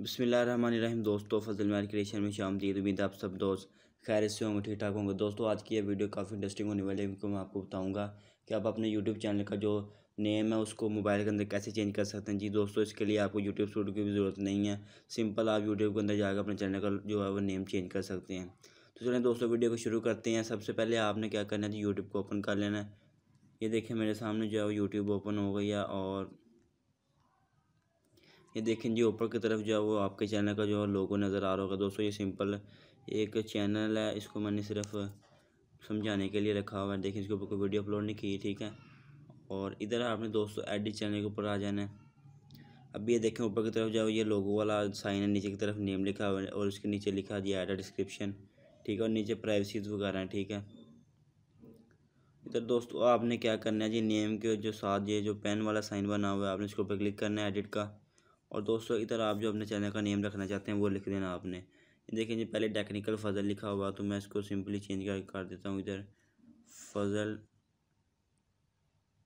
बसमिलीम दोस्तों फजल मैर क्रिएशन में दी उम्मीद आप सब दोस्त खैर से होंगे ठीक ठाक होंगे दोस्तों आज की यह वीडियो काफ़ी इंटरेस्टिंग होने वाली है क्योंकि मैं आपको बताऊंगा कि आप अपने यूट्यूब चैनल का जो नेम है उसको मोबाइल के अंदर कैसे चेंज कर सकते हैं जी दोस्तों इसके लिए आपको यूट्यूब स्टूडियो की भी ज़रूरत नहीं है सिंपल आप यूट्यूब के अंदर जाकर अपने चैनल का जो है वो नेम चेंज कर सकते हैं तो चलिए दोस्तों वीडियो को शुरू करते हैं सबसे पहले आपने क्या करना है यूट्यूब को ओपन कर लेना है ये देखें मेरे सामने जो है वो यूट्यूब ओपन हो गई है और ये देखें जी ऊपर की तरफ जो है वो आपके चैनल का जो है लोगो नज़र आ रहा होगा दोस्तों ये सिंपल एक चैनल है इसको मैंने सिर्फ समझाने के लिए रखा हुआ है देखें इसके ऊपर कोई वीडियो अपलोड नहीं की ठीक है और इधर आपने दोस्तों एडिट चैनल के ऊपर आ जाना है अब ये देखें ऊपर की तरफ जाओ ये लोगो वाला साइन है नीचे की तरफ नेम लिखा हुआ है और उसके नीचे लिखा दिया है डिस्क्रिप्शन ठीक है और नीचे प्राइवेसीज वगैरह हैं ठीक है इधर दोस्तों आपने क्या करना है जी नेम के जो साथ ये जो पेन वाला साइन बना हुआ है आपने इसके ऊपर क्लिक करना है एडिट का और दोस्तों इधर आप जो अपने चैनल का नेम रखना चाहते हैं वो लिख देना आपने देखिए जी पहले टेक्निकल फ़जल लिखा हुआ तो मैं इसको सिंपली चेंज कर कर देता हूँ इधर फ़जल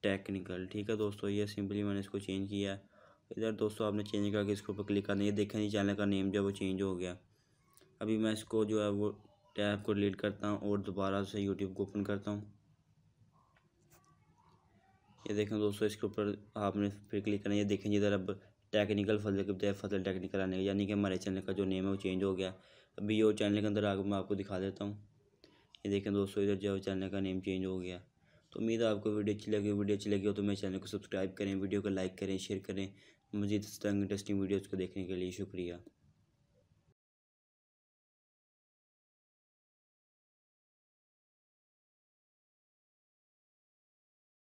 टेक्निकल ठीक है दोस्तों ये सिंपली मैंने इसको चेंज किया इधर दोस्तों आपने चेंज करके इसके ऊपर क्लिक करना ये देखें जी चैनल का नेम जो है वो चेंज हो गया अभी मैं इसको जो है वो टैब को डिलीट करता हूँ और दोबारा से यूट्यूब को ओपन करता हूँ ये देखें दोस्तों इसके ऊपर आपने फिर क्लिक करना ये देखें इधर अब टेक्निकल फसल के फसल टेक्निकल आने का यानी कि हमारे चैनल का जो नेम है वो चेंज हो गया अभी ये चैनल के अंदर आगे मैं आपको दिखा देता हूँ ये देखें दोस्तों इधर जो चैनल का नेम चेंज हो गया तो उम्मीद है आपको वीडियो अच्छी लगी वीडियो अच्छी लगी हो तो मेरे चैनल को सब्सक्राइब करें वीडियो को लाइक करें शेयर करें मजीद इस तरह इंटरेस्टिंग वीडियोज़ को देखने के लिए शुक्रिया